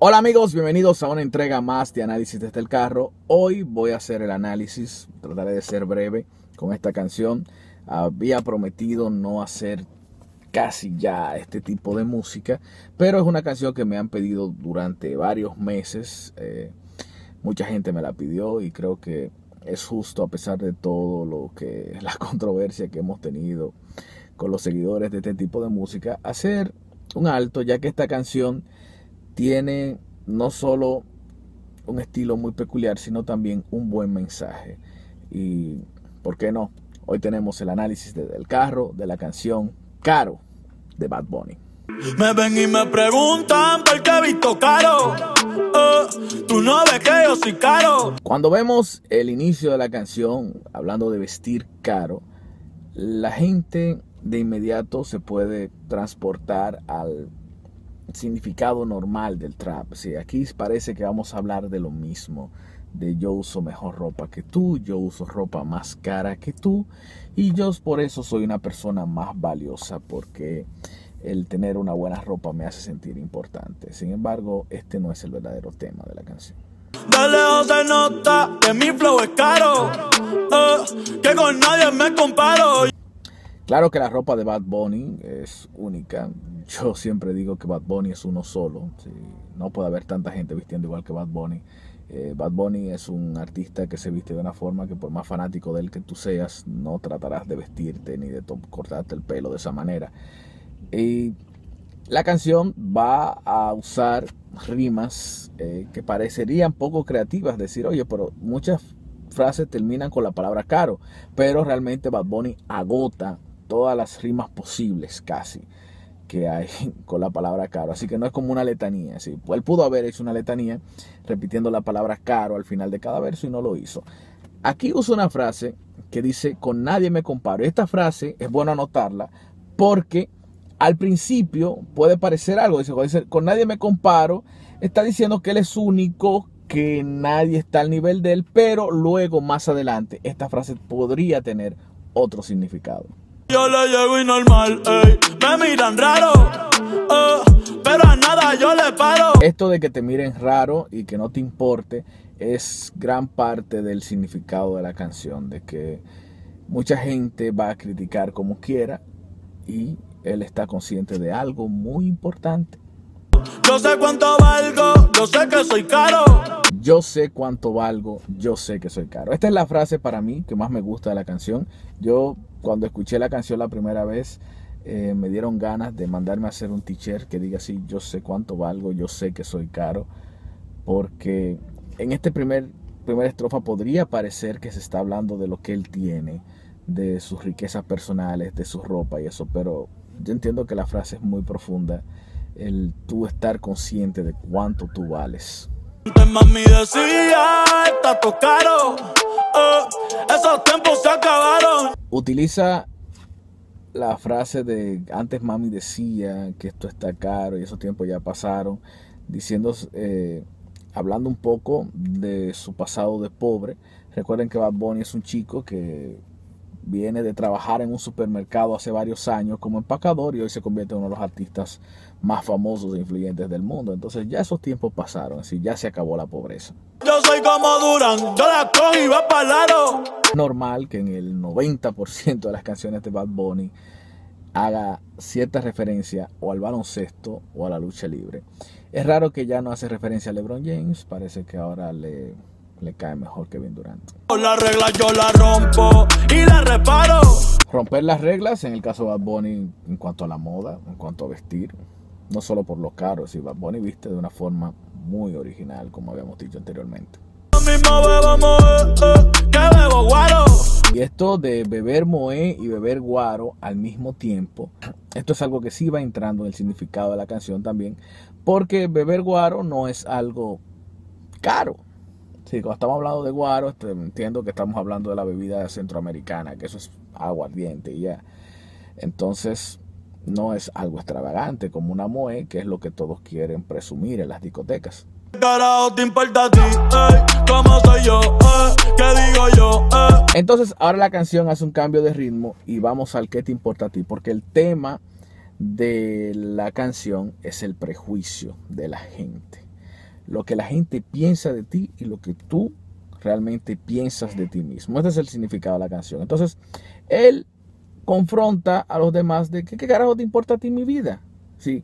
Hola amigos, bienvenidos a una entrega más de análisis desde el carro. Hoy voy a hacer el análisis, trataré de ser breve con esta canción. Había prometido no hacer casi ya este tipo de música, pero es una canción que me han pedido durante varios meses. Eh, mucha gente me la pidió y creo que es justo a pesar de todo lo que la controversia que hemos tenido con los seguidores de este tipo de música hacer un alto ya que esta canción tiene no solo un estilo muy peculiar, sino también un buen mensaje. Y, ¿por qué no? Hoy tenemos el análisis del carro, de la canción Caro de Bad Bunny. Me ven y me preguntan por qué caro. Eh, tú no ves que yo caro. Cuando vemos el inicio de la canción, hablando de vestir caro, la gente de inmediato se puede transportar al significado normal del trap. Sí, aquí parece que vamos a hablar de lo mismo. De yo uso mejor ropa que tú, yo uso ropa más cara que tú y yo por eso soy una persona más valiosa porque el tener una buena ropa me hace sentir importante. Sin embargo, este no es el verdadero tema de la canción. Dale nota que mi flow es caro, eh, que con nadie me comparo. Claro que la ropa de Bad Bunny es única. Yo siempre digo que Bad Bunny es uno solo. No puede haber tanta gente vistiendo igual que Bad Bunny. Eh, Bad Bunny es un artista que se viste de una forma que por más fanático de él que tú seas, no tratarás de vestirte ni de cortarte el pelo de esa manera. Y la canción va a usar rimas eh, que parecerían poco creativas, decir, oye, pero muchas frases terminan con la palabra caro, pero realmente Bad Bunny agota todas las rimas posibles casi que hay con la palabra caro. Así que no es como una letanía. Él pudo haber hecho una letanía repitiendo la palabra caro al final de cada verso y no lo hizo. Aquí usa una frase que dice, con nadie me comparo. Esta frase es bueno anotarla porque al principio puede parecer algo. dice, con nadie me comparo. Está diciendo que él es único, que nadie está al nivel de él, pero luego más adelante esta frase podría tener otro significado. Yo le llego y normal, Me miran raro, oh, pero a nada yo le paro. Esto de que te miren raro y que no te importe es gran parte del significado de la canción, de que mucha gente va a criticar como quiera y él está consciente de algo muy importante yo sé cuánto valgo, yo sé que soy caro. Yo sé cuánto valgo, yo sé que soy caro. Esta es la frase para mí que más me gusta de la canción. Yo cuando escuché la canción la primera vez eh, me dieron ganas de mandarme a hacer un t que diga así, yo sé cuánto valgo, yo sé que soy caro. Porque en este primer primera estrofa podría parecer que se está hablando de lo que él tiene, de sus riquezas personales, de su ropa y eso, pero yo entiendo que la frase es muy profunda el tú estar consciente de cuánto tú vales. está eh, Utiliza la frase de antes mami decía que esto está caro y esos tiempos ya pasaron, diciendo, eh, hablando un poco de su pasado de pobre. Recuerden que Bad Bunny es un chico que viene de trabajar en un supermercado hace varios años como empacador y hoy se convierte en uno de los artistas más famosos e influyentes del mundo. Entonces ya esos tiempos pasaron, así ya se acabó la pobreza. Yo soy como Duran, yo la cojo y va para lado. Normal que en el 90% de las canciones de Bad Bunny haga cierta referencia o al baloncesto o a la lucha libre. Es raro que ya no hace referencia a LeBron James, parece que ahora le le cae mejor que Durant. La Romper las reglas, en el caso de Bad Bunny, en cuanto a la moda, en cuanto a vestir, no solo por lo caro, si Bad Bunny viste de una forma muy original, como habíamos dicho anteriormente. Eh, y esto de beber moe y beber guaro al mismo tiempo, esto es algo que sí va entrando en el significado de la canción también, porque beber guaro no es algo caro, Sí, cuando estamos hablando de guaro, este, entiendo que estamos hablando de la bebida centroamericana, que eso es agua y ya. Entonces, no es algo extravagante como una moe, que es lo que todos quieren presumir en las discotecas. Entonces, ahora la canción hace un cambio de ritmo y vamos al que te importa a ti, porque el tema de la canción es el prejuicio de la gente lo que la gente piensa de ti y lo que tú realmente piensas de ti mismo. Este es el significado de la canción. Entonces, él confronta a los demás de qué carajo te importa a ti mi vida. ¿Sí?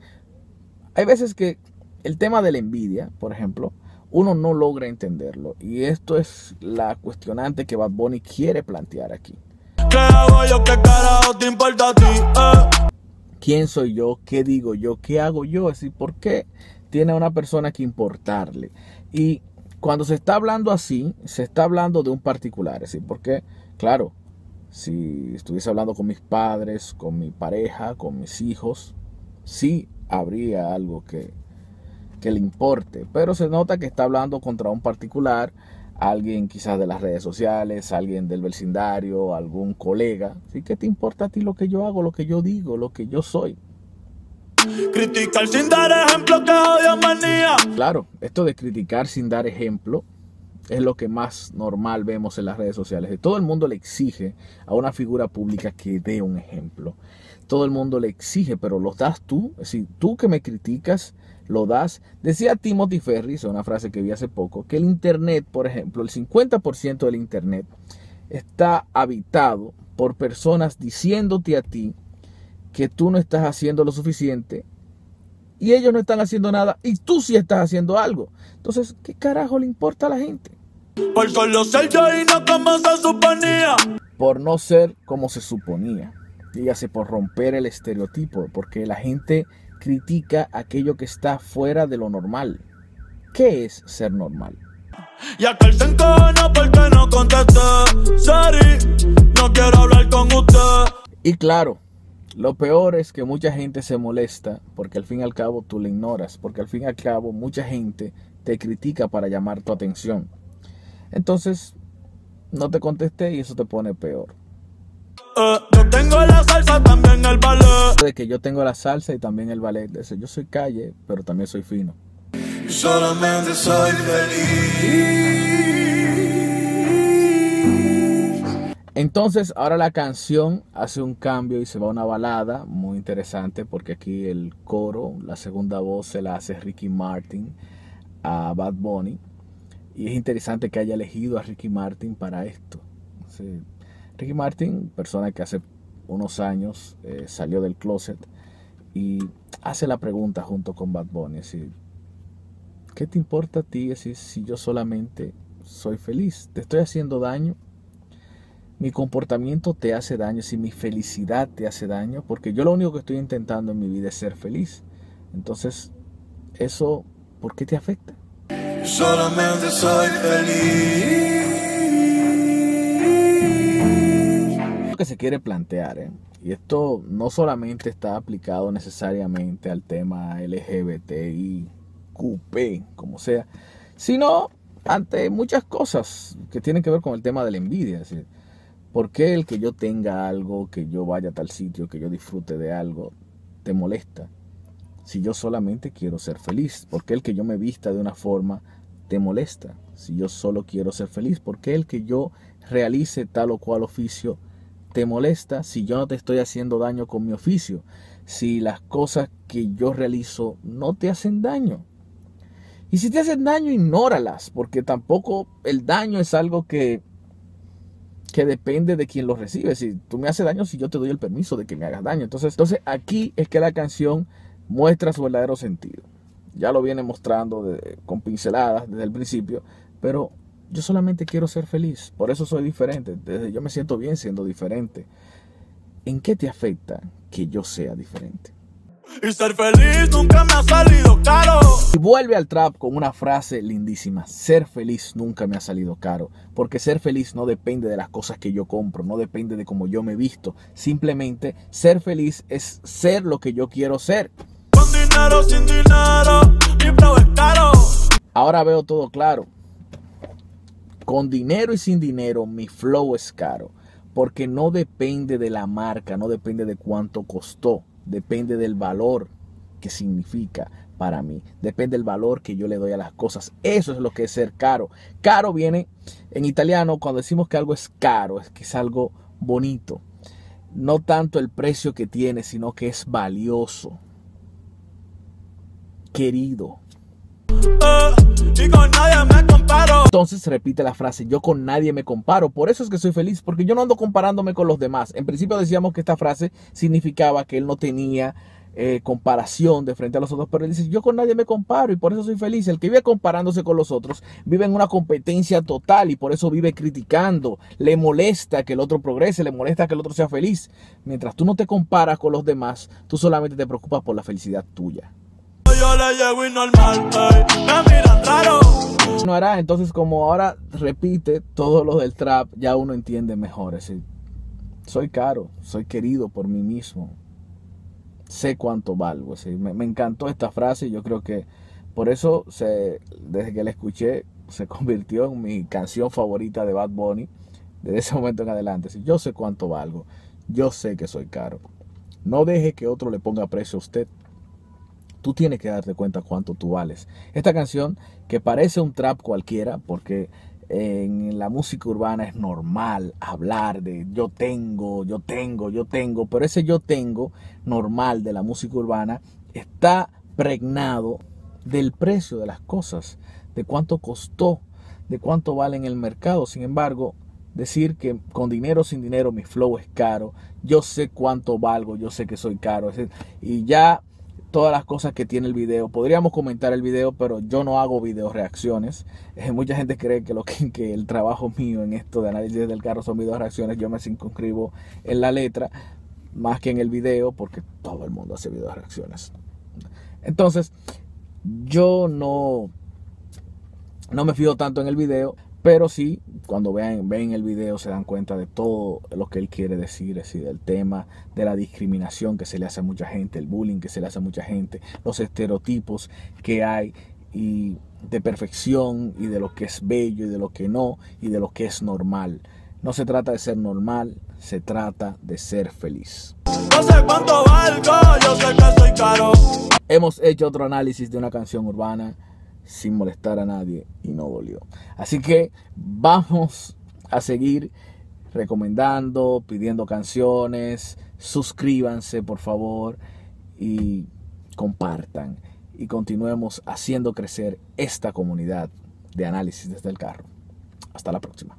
Hay veces que el tema de la envidia, por ejemplo, uno no logra entenderlo. Y esto es la cuestionante que Bad Bunny quiere plantear aquí. yo? ¿Qué carajo te importa a ti? Eh. ¿Quién soy yo? ¿Qué digo yo? ¿Qué hago yo? Es decir, ¿por qué tiene a una persona que importarle. Y cuando se está hablando así, se está hablando de un particular, ¿sí? Porque, claro, si estuviese hablando con mis padres, con mi pareja, con mis hijos, sí habría algo que, que le importe. Pero se nota que está hablando contra un particular, alguien quizás de las redes sociales, alguien del vecindario, algún colega. ¿sí? ¿Qué te importa a ti lo que yo hago, lo que yo digo, lo que yo soy? Criticar sin dar ejemplo que odio manía. Claro, esto de criticar sin dar ejemplo es lo que más normal vemos en las redes sociales. Todo el mundo le exige a una figura pública que dé un ejemplo. Todo el mundo le exige, pero lo das tú? Es decir, tú que me criticas, lo das. Decía Timothy Ferris, una frase que vi hace poco, que el Internet, por ejemplo, el 50% del Internet está habitado por personas diciéndote a ti que tú no estás haciendo lo suficiente y ellos no están haciendo nada y tú sí estás haciendo algo. Entonces, ¿qué carajo le importa a la gente? Por ser yo y no como se suponía. Por no ser como se suponía. Dígase, por romper el estereotipo, porque la gente critica aquello que está fuera de lo normal. ¿Qué es ser normal? Y porque no Sari, no quiero hablar con usted. Y claro, lo peor es que mucha gente se molesta porque al fin y al cabo tú le ignoras, porque al fin y al cabo mucha gente te critica para llamar tu atención. Entonces, no te contesté y eso te pone peor. Eh, yo tengo la salsa, también el ballet. De que yo tengo la salsa y también el ballet. yo soy calle, pero también soy fino. Solamente soy feliz. Entonces, ahora la canción hace un cambio y se va a una balada muy interesante porque aquí el coro, la segunda voz se la hace Ricky Martin a Bad Bunny. Y es interesante que haya elegido a Ricky Martin para esto. Ricky Martin, persona que hace unos años eh, salió del closet y hace la pregunta junto con Bad Bunny. decir, ¿Qué te importa a ti si yo solamente soy feliz? ¿Te estoy haciendo daño? mi comportamiento te hace daño, si mi felicidad te hace daño, porque yo lo único que estoy intentando en mi vida es ser feliz. Entonces, eso, ¿por qué te afecta? Solamente soy feliz. Lo que se quiere plantear, ¿eh? y esto no solamente está aplicado necesariamente al tema LGBTIQP, como sea, sino ante muchas cosas que tienen que ver con el tema de la envidia. ¿Por qué el que yo tenga algo, que yo vaya a tal sitio, que yo disfrute de algo, te molesta? Si yo solamente quiero ser feliz, ¿por qué el que yo me vista de una forma te molesta? Si yo solo quiero ser feliz, ¿por qué el que yo realice tal o cual oficio te molesta? Si yo no te estoy haciendo daño con mi oficio, si las cosas que yo realizo no te hacen daño. Y si te hacen daño, ignóralas, porque tampoco el daño es algo que que depende de quien lo recibe. Si tú me haces daño, si yo te doy el permiso de que me hagas daño. Entonces, entonces aquí es que la canción muestra su verdadero sentido. Ya lo viene mostrando con pinceladas desde el principio, pero yo solamente quiero ser feliz, por eso soy diferente, desde yo me siento bien siendo diferente. ¿En qué te afecta que yo sea diferente? y ser feliz nunca me ha salido caro. Y vuelve al trap con una frase lindísima. Ser feliz nunca me ha salido caro. Porque ser feliz no depende de las cosas que yo compro, no depende de cómo yo me visto. Simplemente ser feliz es ser lo que yo quiero ser. Con dinero, sin dinero, mi es caro. Ahora veo todo claro. Con dinero y sin dinero, mi flow es caro. Porque no depende de la marca, no depende de cuánto costó depende del valor que significa para mí. Depende del valor que yo le doy a las cosas. Eso es lo que es ser caro. Caro viene en italiano cuando decimos que algo es caro, es que es algo bonito. No tanto el precio que tiene, sino que es valioso, querido, y con nadie me comparo. Entonces repite la frase, yo con nadie me comparo. Por eso es que soy feliz, porque yo no ando comparándome con los demás. En principio decíamos que esta frase significaba que él no tenía eh, comparación de frente a los otros, pero él dice, yo con nadie me comparo y por eso soy feliz. El que vive comparándose con los otros vive en una competencia total y por eso vive criticando. Le molesta que el otro progrese, le molesta que el otro sea feliz. Mientras tú no te comparas con los demás, tú solamente te preocupas por la felicidad tuya. No hará, entonces como ahora repite todo lo del trap, ya uno entiende mejor. Es soy caro, soy querido por mí mismo, sé cuánto valgo. Es me, encantó esta frase y yo creo que por eso, se, desde que la escuché, se convirtió en mi canción favorita de Bad Bunny. Desde ese momento en adelante, si yo sé cuánto valgo, yo sé que soy caro. No deje que otro le ponga precio a usted. Tú tienes que darte cuenta cuánto tú vales. Esta canción, que parece un trap cualquiera, porque en la música urbana es normal hablar de yo tengo, yo tengo, yo tengo, pero ese yo tengo normal de la música urbana está pregnado del precio de las cosas, de cuánto costó, de cuánto vale en el mercado. Sin embargo, decir que con dinero o sin dinero mi flow es caro, yo sé cuánto valgo, yo sé que soy caro, y ya todas las cosas que tiene el video. Podríamos comentar el video, pero yo no hago video reacciones. Eh, mucha gente cree que, lo que, el trabajo mío en esto de análisis del carro son video reacciones. Yo me circunscribo en la letra más que en el video, porque todo el mundo hace video reacciones. Entonces, yo no, no me fijo tanto en el video. Pero sí, cuando vean, ven el video se dan cuenta de todo lo que él quiere decir, es decir, tema de la discriminación que se le hace a mucha gente, el bullying que se le hace a mucha gente, los estereotipos que hay y de perfección y de lo que es bello y de lo que no y de lo que es normal. No se trata de ser normal, se trata de ser feliz. No sé cuánto valgo, yo sé que caro. Hemos hecho otro análisis de una canción urbana sin molestar a nadie y no dolió. Así que vamos a seguir recomendando, pidiendo canciones, suscríbanse por favor y compartan y continuemos haciendo crecer esta comunidad de análisis desde el carro. Hasta la próxima.